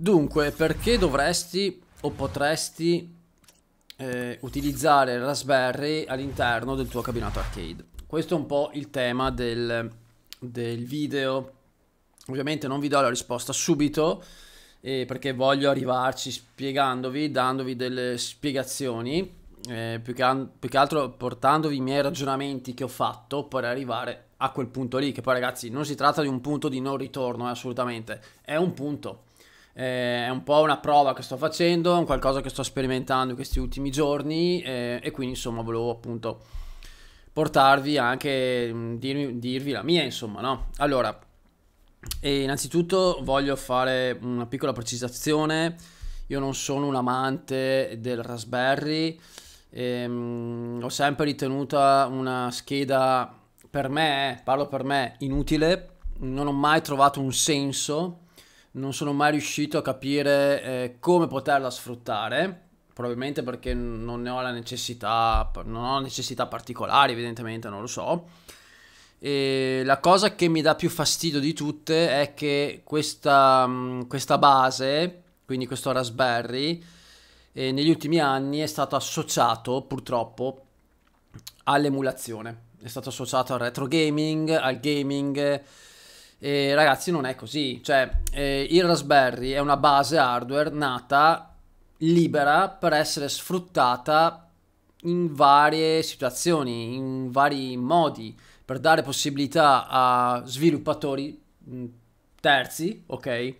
Dunque, perché dovresti o potresti eh, utilizzare Raspberry all'interno del tuo cabinato arcade? Questo è un po' il tema del, del video. Ovviamente non vi do la risposta subito, eh, perché voglio arrivarci spiegandovi, dandovi delle spiegazioni, eh, più, che più, che altro portandovi i miei ragionamenti che ho fatto per arrivare a quel punto lì, che poi ragazzi non si tratta di un punto di non ritorno, eh, assolutamente, è un punto eh, è un po' una prova che sto facendo, è un qualcosa che sto sperimentando in questi ultimi giorni eh, e quindi insomma volevo appunto portarvi anche, mh, mm, dirvi, la mia insomma, no? Allora, innanzitutto voglio fare una piccola precisazione, io non sono un amante del Raspberry, ehm, ho sempre ritenuta una scheda per me, eh, parlo per me, inutile, non ho mai trovato un senso non sono mai riuscito a capire eh, come poterla sfruttare probabilmente perché non ne ho la necessità, non ho necessità particolari, evidentemente non lo so. E la cosa che mi dà più fastidio di tutte è che questa, mm, questa base, quindi questo Raspberry, eh, negli ultimi anni è stato associato purtroppo all'emulazione, è stato associato al retro gaming, al gaming e ragazzi, non è così. Cioè, eh, il Raspberry è una base hardware nata libera per essere sfruttata in varie situazioni, in vari modi, per dare possibilità a sviluppatori terzi, ok?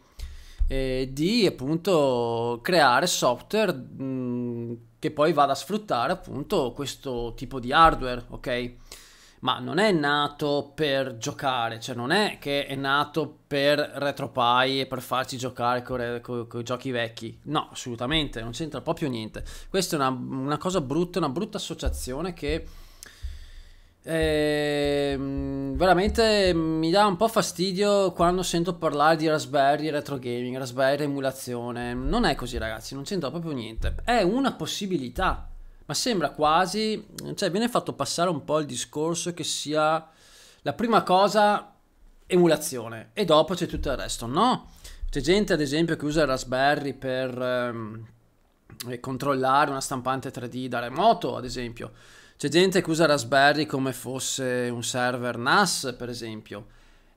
Eh, di appunto creare software mh, che poi vada a sfruttare appunto questo tipo di hardware, ok? ma non è nato per giocare, cioè non è che è nato per RetroPie e per farci giocare con i giochi vecchi, no, assolutamente, non c'entra proprio niente. Questa è una, una cosa brutta, una brutta associazione che... Eh, veramente mi dà un po' fastidio quando sento parlare di Raspberry retro gaming, Raspberry emulazione. Non è così, ragazzi, non c'entra proprio niente. È una possibilità ma sembra quasi, cioè viene fatto passare un po' il discorso che sia la prima cosa emulazione e dopo c'è tutto il resto, no? C'è gente ad esempio che usa il Raspberry per ehm, eh, controllare una stampante 3D da remoto, ad esempio. C'è gente che usa Raspberry come fosse un server NAS, per esempio.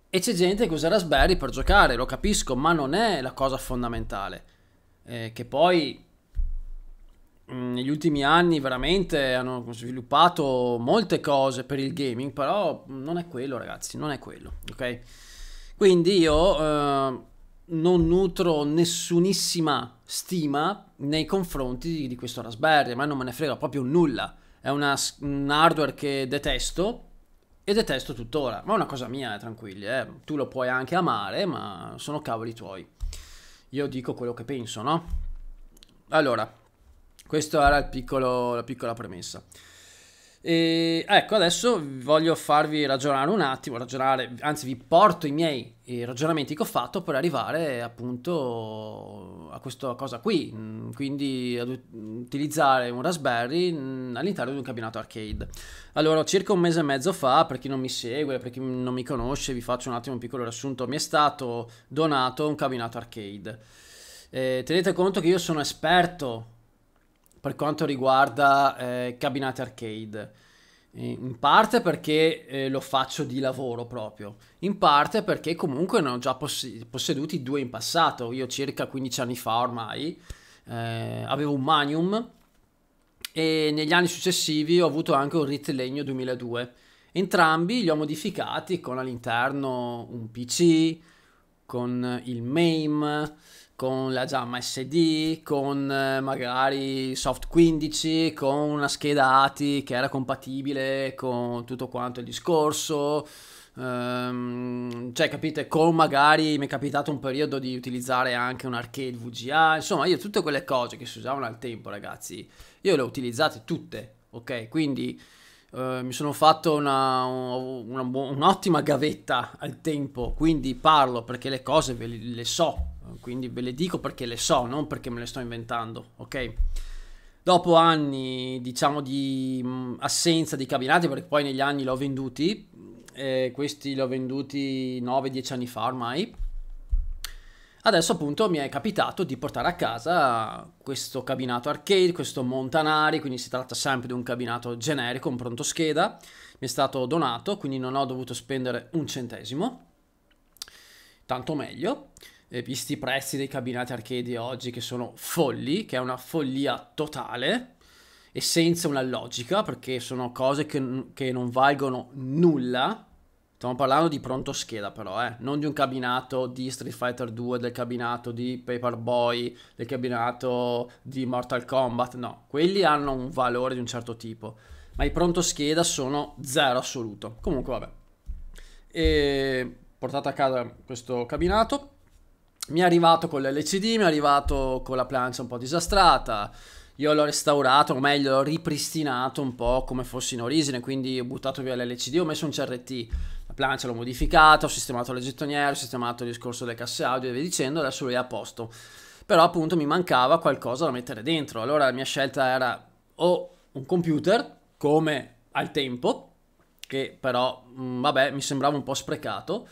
E c'è gente che usa Raspberry per giocare, lo capisco, ma non è la cosa fondamentale. Eh, che poi Mm, negli ultimi anni veramente hanno sviluppato molte cose per il gaming, però non è quello, ragazzi, non è quello, ok? Quindi io eh, non nutro nessunissima stima nei confronti di, di questo Raspberry, ma non me ne frega proprio nulla. È una, un hardware che detesto e detesto tuttora, ma è una cosa mia, eh, tranquilli, eh. tu lo puoi anche amare, ma sono cavoli tuoi. Io dico quello che penso, no? Allora, questa era piccolo, la piccola premessa. E ecco, adesso voglio farvi ragionare un attimo, ragionare, anzi vi porto i miei ragionamenti che ho fatto per arrivare appunto a questa cosa qui, mm, quindi ad utilizzare un Raspberry mm, all'interno di un cabinato arcade. Allora, circa un mese e mezzo fa, per chi non mi segue, per chi non mi conosce, vi faccio un attimo un piccolo riassunto, mi è stato donato un cabinato arcade. Eh, tenete conto che io sono esperto per quanto riguarda eh, cabinate arcade. In parte perché eh, lo faccio di lavoro proprio, in parte perché comunque ne ho già poss- posseduti due in passato. Io circa 15 anni fa ormai eh, avevo un Manium e negli anni successivi ho avuto anche un Rit Legno 2002. Entrambi li ho modificati con all'interno un PC, con il MAME con la Jamma SD, con eh, magari Soft 15, con una scheda ATI che era compatibile con tutto quanto il discorso. Ehm, cioè, capite, con magari mi è capitato un periodo di utilizzare anche un arcade VGA, insomma, io tutte quelle cose che si usavano al tempo, ragazzi, io le ho utilizzate tutte, ok? Quindi uh, mi sono fatto una, una, un'ottima gavetta al tempo, quindi parlo perché le cose le so, quindi ve le dico perché le so, non perché me le sto inventando, ok? Dopo anni, diciamo, di mh, mm, assenza di cabinati, perché poi negli anni l'ho venduti, eh, questi li ho venduti 9-10 anni fa ormai, adesso appunto mi è capitato di portare a casa questo cabinato arcade, questo Montanari, quindi si tratta sempre di un cabinato generico, un pronto scheda, mi è stato donato, quindi non ho dovuto spendere un centesimo, tanto meglio visti i prezzi dei cabinati arcade oggi che sono folli, che è una follia totale e senza una logica perché sono cose che, che non valgono nulla. Stiamo parlando di pronto scheda però, eh? non di un cabinato di Street Fighter 2, del cabinato di Paperboy, del cabinato di Mortal Kombat, no, quelli hanno un valore di un certo tipo, ma i pronto scheda sono zero assoluto. Comunque vabbè. E portate a casa questo cabinato, mi è arrivato con l'LCD, mi è arrivato con la plancia un po' disastrata. Io l'ho restaurato, o meglio, l'ho ripristinato un po' come fosse in origine, quindi ho buttato via l'LCD, ho messo un CRT, la plancia l'ho modificata, ho sistemato la gettoniera, ho sistemato il discorso delle casse audio e via dicendo, adesso lui è a posto. Però appunto mi mancava qualcosa da mettere dentro, allora la mia scelta era o un computer, come al tempo, che però, mh, vabbè, mi sembrava un po' sprecato,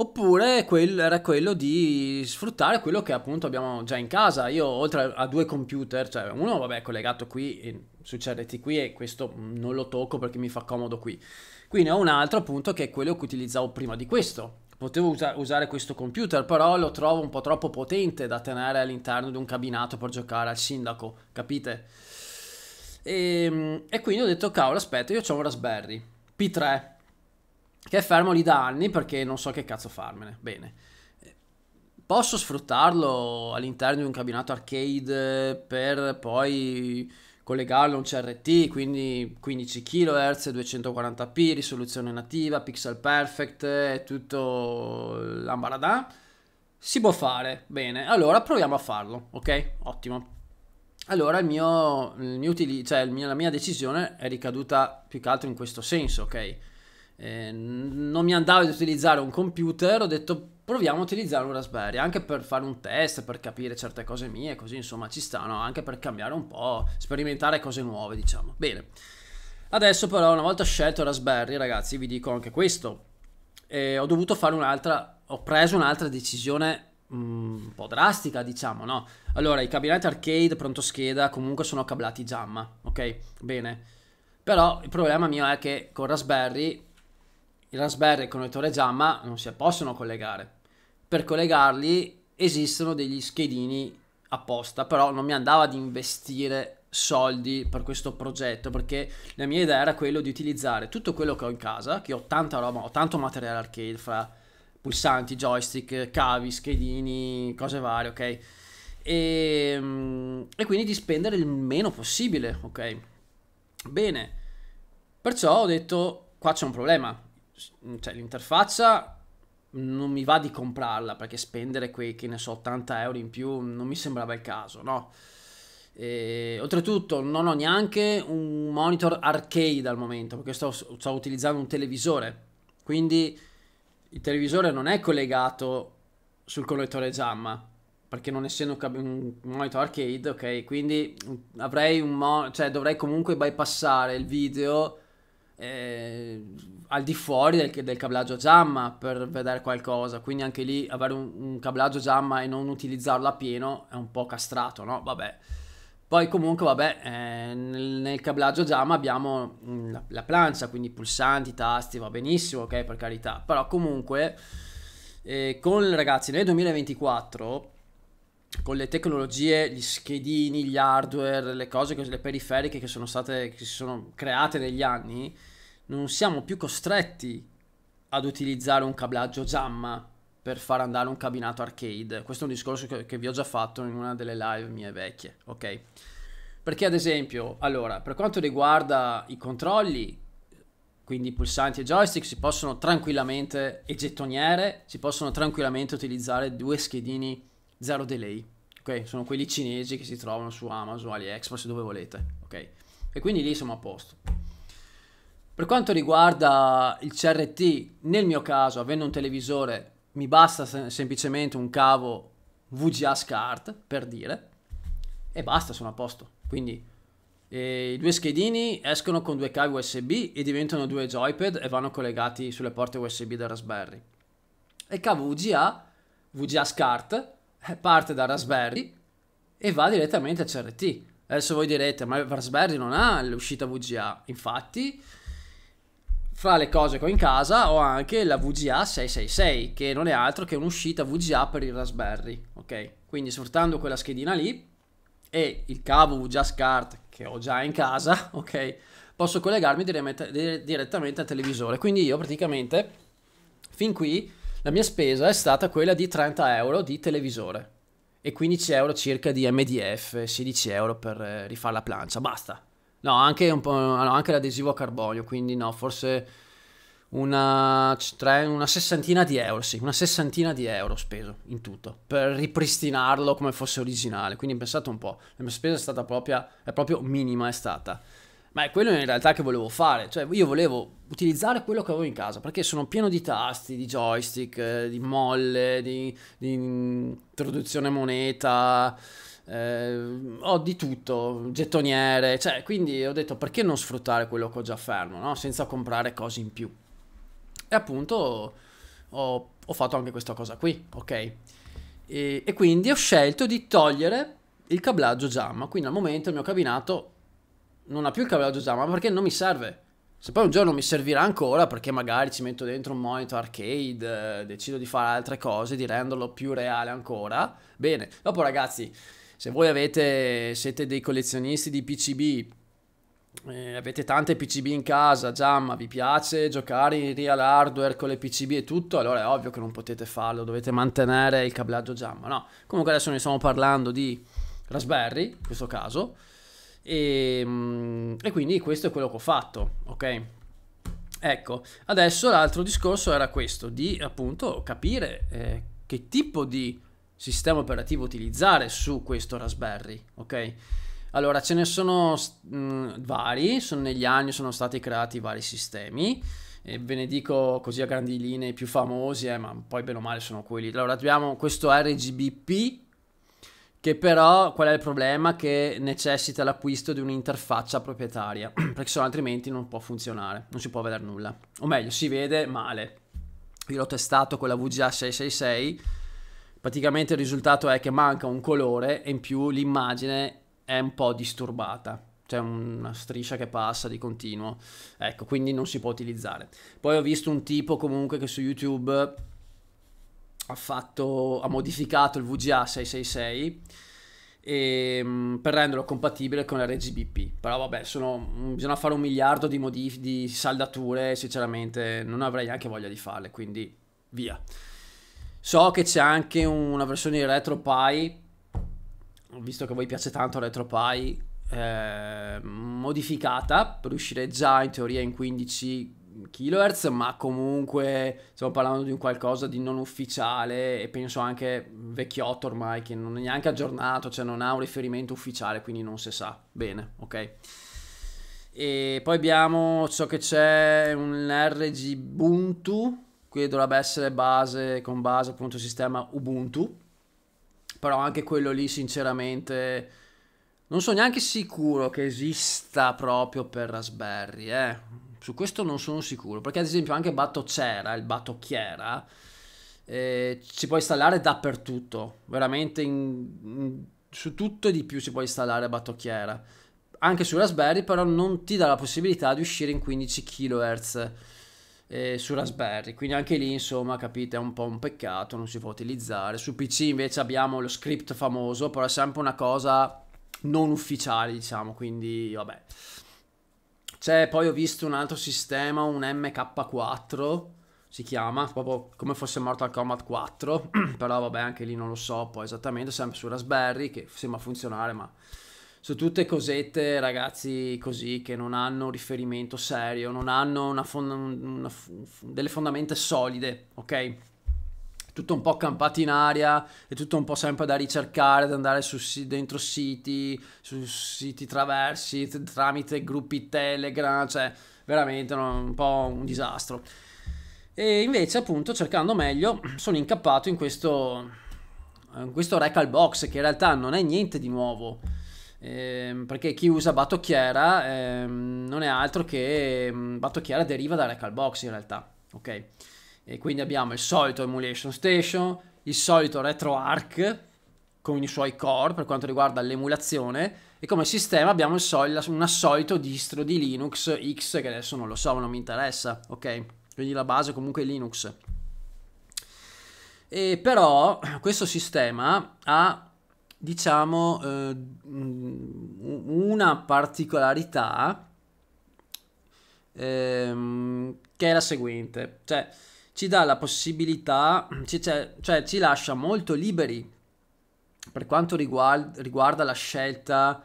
Oppure quel, era quello di sfruttare quello che appunto abbiamo già in casa. Io oltre a due computer, cioè uno vabbè è collegato qui su CRT qui e questo non lo tocco perché mi fa comodo qui. Qui ne ho un altro appunto che è quello che utilizzavo prima di questo. Potevo usa usare questo computer, però lo trovo un po' troppo potente da tenere all'interno di un cabinato per giocare al sindaco, capite? E, ehm, e quindi ho detto, cavolo, aspetta, io ho un Raspberry P3 che è fermo lì da anni perché non so che cazzo farmene. Bene. Posso sfruttarlo all'interno di un cabinato arcade per poi collegarlo a un CRT, quindi 15 kHz, 240p, risoluzione nativa, pixel perfect e tutto l'ambaradà? Si può fare, bene, allora proviamo a farlo, ok? Ottimo. Allora il mio, il mio cioè la mia decisione è ricaduta più che altro in questo senso, ok? eh, non mi andava di utilizzare un computer, ho detto proviamo a utilizzare un Raspberry anche per fare un test, per capire certe cose mie, così insomma ci stanno, anche per cambiare un po', sperimentare cose nuove, diciamo. Bene. Adesso però una volta scelto Raspberry, ragazzi, vi dico anche questo. Eh, ho dovuto fare un'altra ho preso un'altra decisione mm, un po' drastica, diciamo, no? Allora, i cabinetti arcade pronto scheda comunque sono cablati Jamma, ok? Bene. Però il problema mio è che con Raspberry il Raspberry con connettore JAMA non si possono collegare. Per collegarli esistono degli schedini apposta, però non mi andava di investire soldi per questo progetto perché la mia idea era quello di utilizzare tutto quello che ho in casa, che ho tanta roba, ho tanto materiale arcade fra pulsanti, joystick, cavi, schedini, cose varie, ok? E, ehm, e quindi di spendere il meno possibile, ok? Bene, perciò ho detto qua c'è un problema, cioè l'interfaccia non mi va di comprarla perché spendere quei che ne so 80 euro in più non mi sembrava il caso no e, oltretutto non ho neanche un monitor arcade al momento perché sto, sto utilizzando un televisore quindi il televisore non è collegato sul connettore Jamma perché non essendo un monitor arcade ok quindi avrei un mo- cioè dovrei comunque bypassare il video eh, al di fuori del, del cablaggio jamma per vedere qualcosa, quindi anche lì avere un, un cablaggio jamma e non utilizzarlo a pieno è un po' castrato, no? Vabbè. Poi comunque, vabbè, eh, nel, nel, cablaggio JAMA abbiamo mm, la, la, plancia, quindi pulsanti, tasti, va benissimo, ok, per carità. Però comunque, eh, con ragazzi, nel 2024, con le tecnologie, gli schedini, gli hardware, le cose, le periferiche che sono state, che si sono create negli anni, non siamo più costretti ad utilizzare un cablaggio Jamma per far andare un cabinato arcade. Questo è un discorso che, che vi ho già fatto in una delle live mie vecchie, ok? Perché ad esempio, allora, per quanto riguarda i controlli, quindi pulsanti e joystick, si possono tranquillamente, e gettoniere, si possono tranquillamente utilizzare due schedini zero delay, ok? Sono quelli cinesi che si trovano su Amazon, AliExpress, dove volete, ok? E quindi lì siamo a posto. Per quanto riguarda il CRT, nel mio caso, avendo un televisore, mi basta sem- semplicemente un cavo VGA SCART, per dire, e basta, sono a posto. Quindi eh, i due schedini escono con due cavi USB e diventano due joypad e vanno collegati sulle porte USB del Raspberry. E il cavo VGA, VGA SCART, eh, parte da Raspberry e va direttamente al CRT. Adesso voi direte, ma il Raspberry non ha l'uscita VGA. Infatti fra le cose che ho in casa ho anche la VGA 666 che non è altro che un'uscita VGA per il Raspberry, ok? Quindi sfruttando quella schedina lì e il cavo VGA SCART che ho già in casa, ok? Posso collegarmi dire direttamente al televisore. Quindi io praticamente fin qui la mia spesa è stata quella di 30 euro di televisore e 15 euro circa di MDF, 16 euro per eh, rifare la plancia, basta. No, anche, un po', anche l'adesivo a carbonio, quindi no, forse una, tre, una sessantina di euro, sì, una sessantina di euro speso in tutto per ripristinarlo come fosse originale. Quindi pensate un po', la mia spesa è stata propria, è proprio minima, è stata. Ma è quello in realtà che volevo fare, cioè io volevo utilizzare quello che avevo in casa, perché sono pieno di tasti, di joystick, eh, di molle, di, di introduzione mm, moneta, eh, ho di tutto, gettoniere, cioè, quindi ho detto perché non sfruttare quello che ho già fermo, no? senza comprare cose in più. E appunto ho, ho fatto anche questa cosa qui, ok? E, e, quindi ho scelto di togliere il cablaggio Jamma, quindi al momento il mio cabinato non ha più il cablaggio Jamma perché non mi serve. Se poi un giorno mi servirà ancora perché magari ci metto dentro un monitor arcade, eh, decido di fare altre cose, di renderlo più reale ancora, bene. Dopo ragazzi, se voi avete, siete dei collezionisti di PCB, eh, avete tante PCB in casa, già, vi piace giocare in real hardware con le PCB e tutto, allora è ovvio che non potete farlo, dovete mantenere il cablaggio Jamma, no? Comunque adesso ne stiamo parlando di Raspberry, in questo caso, e, ehm, e quindi questo è quello che ho fatto, ok? Ecco, adesso l'altro discorso era questo, di appunto capire eh, che tipo di sistema operativo utilizzare su questo Raspberry, ok? Allora, ce ne sono mh, vari, sono negli anni sono stati creati vari sistemi, e ve ne dico così a grandi linee i più famosi, eh, ma poi bene o male sono quelli. Allora, abbiamo questo RGBP, che però qual è il problema? Che necessita l'acquisto di un'interfaccia proprietaria, perché sennò altrimenti non può funzionare, non si può vedere nulla. O meglio, si vede male. Io l'ho testato con la VGA 666 praticamente il risultato è che manca un colore e in più l'immagine è un po' disturbata c'è una striscia che passa di continuo, ecco, quindi non si può utilizzare. Poi ho visto un tipo comunque che su YouTube ha, fatto, ha modificato il VGA 666 e, per renderlo compatibile con RGBP però vabbè, sono, bisogna fare un miliardo di, modif- di saldature, sinceramente non avrei neanche voglia di farle, quindi via. So che c'è anche una versione di RetroPie, visto che a voi piace tanto RetroPie, eh, modificata per uscire già in teoria in 15 kHz, ma comunque stiamo parlando di un qualcosa di non ufficiale e penso anche vecchiotto ormai, che non è neanche aggiornato, cioè non ha un riferimento ufficiale, quindi non si sa bene, ok? E poi abbiamo ciò che c'è un RG Ubuntu qui dovrebbe essere base con base appunto sistema Ubuntu però anche quello lì sinceramente non sono neanche sicuro che esista proprio per Raspberry eh. su questo non sono sicuro perché ad esempio anche Battocera il Battocchiera eh, si può installare dappertutto veramente in, in, su tutto e di più si può installare Battocchiera anche su Raspberry però non ti dà la possibilità di uscire in 15 kHz eh, su Raspberry, quindi anche lì insomma capite è un po' un peccato, non si può utilizzare. Su PC invece abbiamo lo script famoso, però è sempre una cosa non ufficiale diciamo, quindi vabbè. C'è poi ho visto un altro sistema, un MK4 si chiama, proprio come fosse Mortal Kombat 4, però vabbè anche lì non lo so poi esattamente, sempre su Raspberry che sembra funzionare ma sono tutte cosette, ragazzi, così che non hanno riferimento serio, non hanno una fonda, una delle fondamenta solide, ok? Tutto un po' campato in aria, è tutto un po' sempre da ricercare, da andare su, dentro siti, su siti traversi, tramite gruppi Telegram, cioè veramente un po' un disastro. E invece, appunto, cercando meglio, sono incappato in questo, in questo Recal Box che in realtà non è niente di nuovo eh, perché chi usa battocchiera eh, non è altro che mm, battocchiera deriva da Box in realtà, ok? E quindi abbiamo il solito emulation station, il solito RetroArch con i suoi core per quanto riguarda l'emulazione e come sistema abbiamo sol- un solito distro di Linux X che adesso non lo so, non mi interessa, ok? Quindi la base comunque è Linux. E però questo sistema ha diciamo, eh, una particolarità ehm, che è la seguente, cioè ci dà la possibilità, cioè, cioè ci lascia molto liberi per quanto riguarda, riguarda la scelta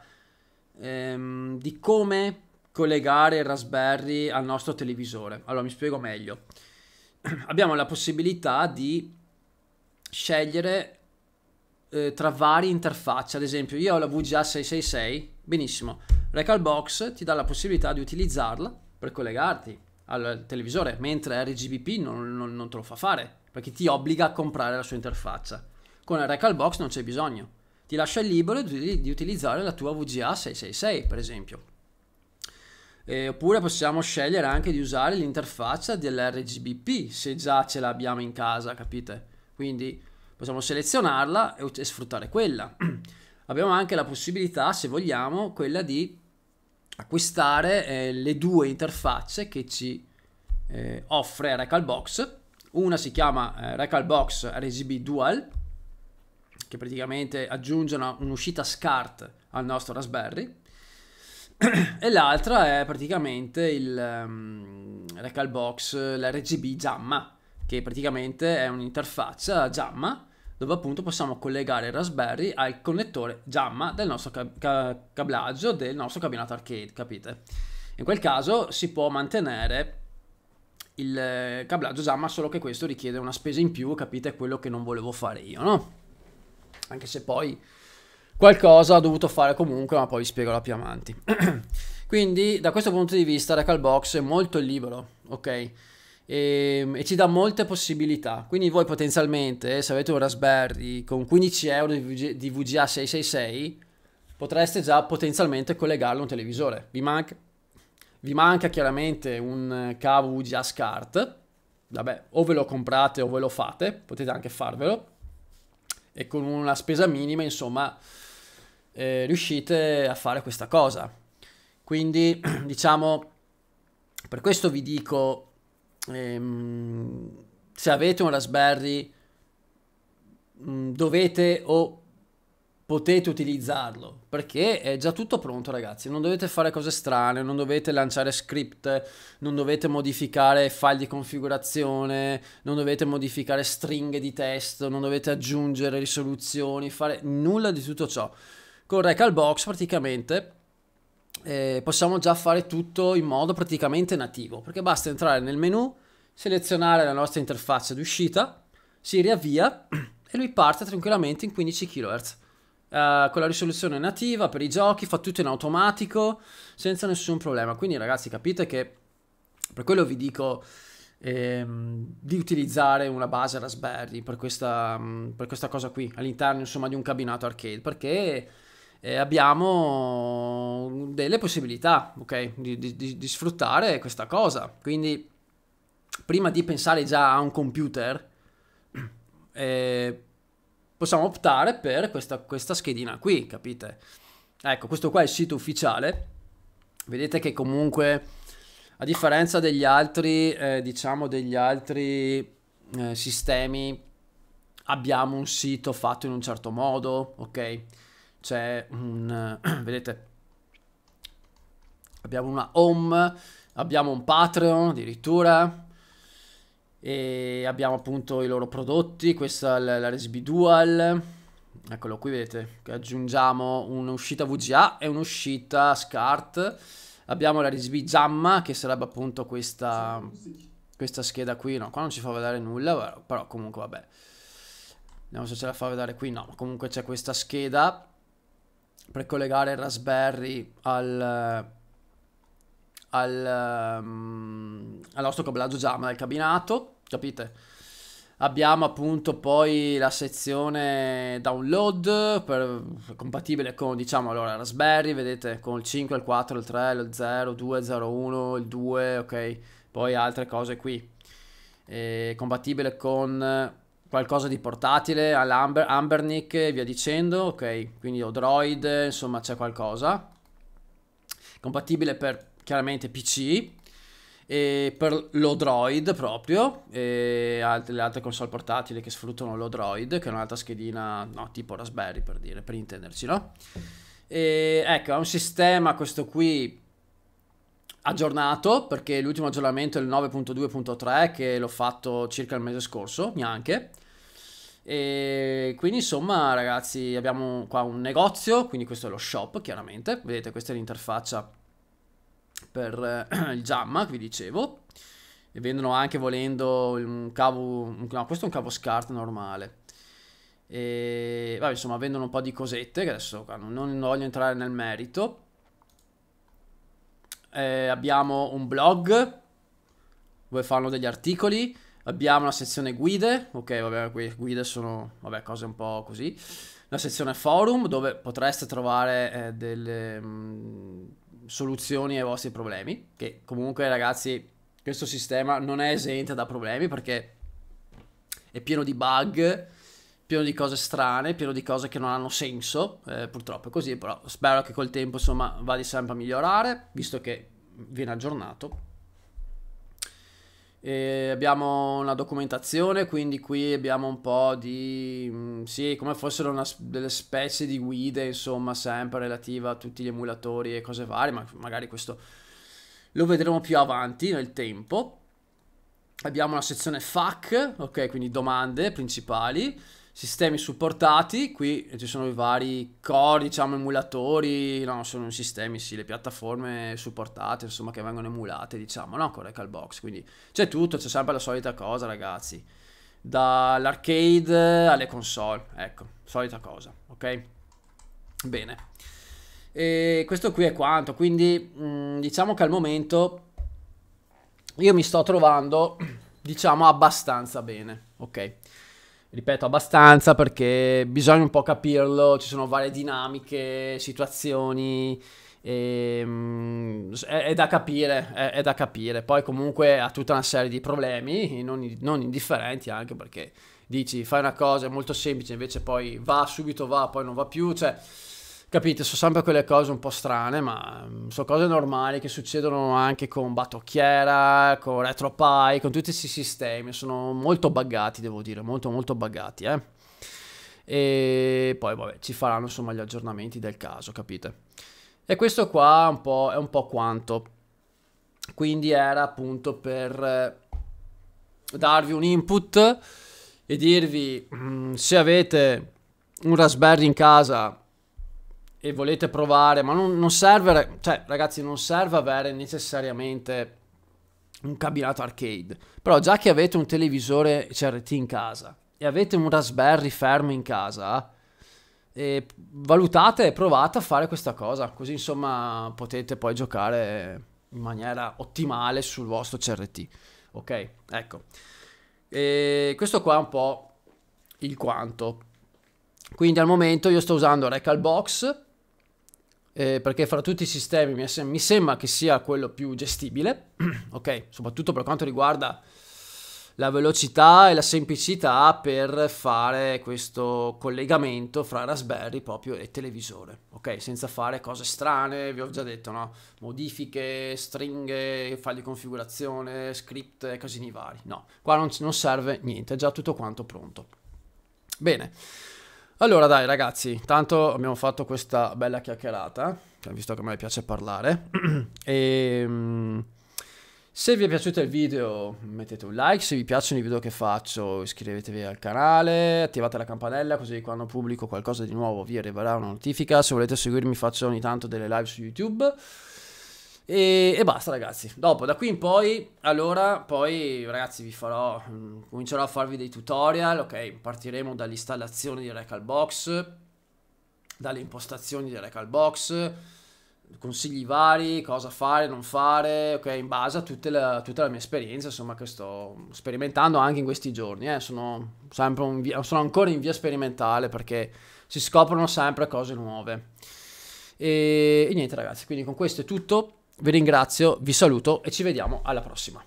ehm, di come collegare il Raspberry al nostro televisore. Allora mi spiego meglio. Abbiamo la possibilità di scegliere eh, tra varie interfacce, ad esempio io ho la VGA 666, benissimo, Recalbox ti dà la possibilità di utilizzarla per collegarti al televisore, mentre RGBP non, non, non te lo fa fare, perché ti obbliga a comprare la sua interfaccia. Con il Recalbox non c'è bisogno, ti lascia libero di, di utilizzare la tua VGA 666 per esempio. Eh, oppure possiamo scegliere anche di usare l'interfaccia dell'RGBP se già ce l'abbiamo in casa, capite? Quindi possiamo selezionarla e, e sfruttare quella. Abbiamo anche la possibilità, se vogliamo, quella di acquistare eh, le due interfacce che ci eh, offre Recalbox. Una si chiama eh, Recalbox RGB Dual, che praticamente aggiunge un'uscita SCART al nostro Raspberry, e l'altra è praticamente il um, Recalbox, l'RGB Jamma, che praticamente è un'interfaccia Jamma dove appunto possiamo collegare il Raspberry al connettore Jamma del nostro cab ca cablaggio del nostro cabinato arcade, capite? In quel caso si può mantenere il cablaggio Jamma, solo che questo richiede una spesa in più, capite? Quello che non volevo fare io, no? Anche se poi qualcosa ho dovuto fare comunque, ma poi vi spiegherò più avanti. Quindi da questo punto di vista Recalbox è molto libero, ok? e, ehm, e, ci dà molte possibilità. Quindi voi potenzialmente, eh, se avete un Raspberry con 15 euro di, VGA 666, potreste già potenzialmente collegarlo a un televisore. Vi manca, vi manca chiaramente un cavo VGA SCART, vabbè, o ve lo comprate o ve lo fate, potete anche farvelo, e con una spesa minima, insomma, eh, riuscite a fare questa cosa. Quindi, diciamo, per questo vi dico ehm, se avete un Raspberry mh, mm, dovete o potete utilizzarlo perché è già tutto pronto ragazzi non dovete fare cose strane non dovete lanciare script non dovete modificare file di configurazione non dovete modificare stringhe di testo non dovete aggiungere risoluzioni fare nulla di tutto ciò con Recalbox praticamente eh, possiamo già fare tutto in modo praticamente nativo, perché basta entrare nel menu, selezionare la nostra interfaccia d'uscita si riavvia e lui parte tranquillamente in 15 kHz. Uh, con la risoluzione nativa per i giochi, fa tutto in automatico senza nessun problema. Quindi, ragazzi, capite che per quello vi dico ehm, di utilizzare una base Raspberry per questa, mm, per questa cosa qui all'interno insomma di un cabinato arcade perché eh, abbiamo delle possibilità okay, di, di, di, sfruttare questa cosa. Quindi prima di pensare già a un computer, eh, possiamo optare per questa, questa schedina qui, capite? Ecco, questo qua è il sito ufficiale. Vedete che comunque, a differenza degli altri, eh, diciamo, degli altri eh, sistemi, abbiamo un sito fatto in un certo modo, ok? c'è un... vedete, abbiamo una home, abbiamo un Patreon addirittura e abbiamo appunto i loro prodotti, questa è la, la Dual, eccolo qui vedete, aggiungiamo un'uscita VGA e un'uscita SCART, abbiamo la Recipe Jamma che sarebbe appunto questa, questa scheda qui, no, qua non ci fa vedere nulla, però comunque vabbè, vediamo se ce la fa vedere qui, no, comunque c'è questa scheda per collegare il Raspberry al, al, um, al nostro cablaggio JAMA del cabinato, capite? Abbiamo appunto poi la sezione download per, compatibile con diciamo allora Raspberry, vedete con il 5, il 4, il 3, il 0, 2, 0, 1, il 2, ok, poi altre cose qui. E compatibile con qualcosa di portatile, all'Ambernic Amber, e via dicendo, ok, quindi o Droid, insomma c'è qualcosa, compatibile per chiaramente PC, e per l'Odroid proprio, e alt le altre console portatili che sfruttano l'Odroid, che è un'altra schedina, no, tipo Raspberry per dire, per intenderci, no? E, ecco, è un sistema questo qui aggiornato perché l'ultimo aggiornamento è il 9.2.3 che l'ho fatto circa il mese scorso, neanche. E quindi insomma ragazzi abbiamo qua un negozio, quindi questo è lo shop chiaramente, vedete questa è l'interfaccia per eh, il Jamma vi dicevo e vendono anche volendo un cavo, no questo è un cavo SCART normale e vabbè insomma vendono un po' di cosette che adesso non voglio entrare nel merito eh, abbiamo un blog dove fanno degli articoli, abbiamo una sezione guide, ok vabbè qui guide sono vabbè, cose un po' così, una sezione forum dove potreste trovare eh, delle mh, mm, soluzioni ai vostri problemi, che comunque ragazzi questo sistema non è esente da problemi perché è pieno di bug, pieno di cose strane, pieno di cose che non hanno senso, eh, purtroppo è così, però spero che col tempo insomma vada sempre a migliorare, visto che viene aggiornato. E abbiamo una documentazione, quindi qui abbiamo un po' di... Mm, sì, come fossero una, delle specie di guide, insomma, sempre relativa a tutti gli emulatori e cose varie, ma magari questo lo vedremo più avanti nel tempo. Abbiamo una sezione FAQ, ok, quindi domande principali sistemi supportati, qui ci sono i vari core, diciamo emulatori, no, sono sistemi, sì, le piattaforme supportate, insomma, che vengono emulate, diciamo, no, con Recalbox, quindi c'è tutto, c'è sempre la solita cosa, ragazzi, dall'arcade alle console, ecco, solita cosa, ok? Bene, e questo qui è quanto, quindi mh, mm, diciamo che al momento io mi sto trovando, diciamo, abbastanza bene, ok? ripeto, abbastanza perché bisogna un po' capirlo, ci sono varie dinamiche, situazioni. E, mm, è, è, da capire, è, è, da capire. Poi comunque ha tutta una serie di problemi, non, non indifferenti anche perché dici fai una cosa, è molto semplice, invece poi va, subito va, poi non va più, cioè Capite, sono sempre quelle cose un po' strane, ma mm, sono cose normali che succedono anche con Batocchiera, con RetroPie, con tutti questi sistemi. Sono molto buggati, devo dire, molto molto buggati, eh. E poi, vabbè, ci faranno insomma gli aggiornamenti del caso, capite? E questo qua un po', è un po' quanto. Quindi era appunto per eh, darvi un input e dirvi mm, se avete un Raspberry in casa e volete provare, ma non, non serve, cioè ragazzi non serve avere necessariamente un cabinato arcade, però già che avete un televisore CRT in casa e avete un Raspberry fermo in casa, e valutate e provate a fare questa cosa, così insomma potete poi giocare in maniera ottimale sul vostro CRT. Ok, ecco. E questo qua è un po' il quanto. Quindi al momento io sto usando Recalbox eh, perché fra tutti i sistemi mi, sem- mi, sembra che sia quello più gestibile, ok? Soprattutto per quanto riguarda la velocità e la semplicità per fare questo collegamento fra Raspberry proprio e televisore, ok? Senza fare cose strane, vi ho già detto, no? Modifiche, stringhe, file di configurazione, script e casini vari. No, qua non, non serve niente, è già tutto quanto pronto. Bene. Allora dai ragazzi, tanto abbiamo fatto questa bella chiacchierata, eh, visto che a me piace parlare, e, ehm, se vi è piaciuto il video mettete un like, se vi piacciono i video che faccio iscrivetevi al canale, attivate la campanella così quando pubblico qualcosa di nuovo vi arriverà una notifica, se volete seguirmi faccio ogni tanto delle live su YouTube. E, e, basta ragazzi, dopo da qui in poi, allora poi ragazzi vi farò, mh, mm, comincerò a farvi dei tutorial, ok, partiremo dall'installazione di Recalbox, dalle impostazioni di Recalbox, consigli vari, cosa fare, non fare, ok, in base a la, tutta la mia esperienza insomma che sto sperimentando anche in questi giorni, eh. sono, via, sono ancora in via sperimentale perché si scoprono sempre cose nuove. E, e niente ragazzi, quindi con questo è tutto vi ringrazio, vi saluto e ci vediamo alla prossima.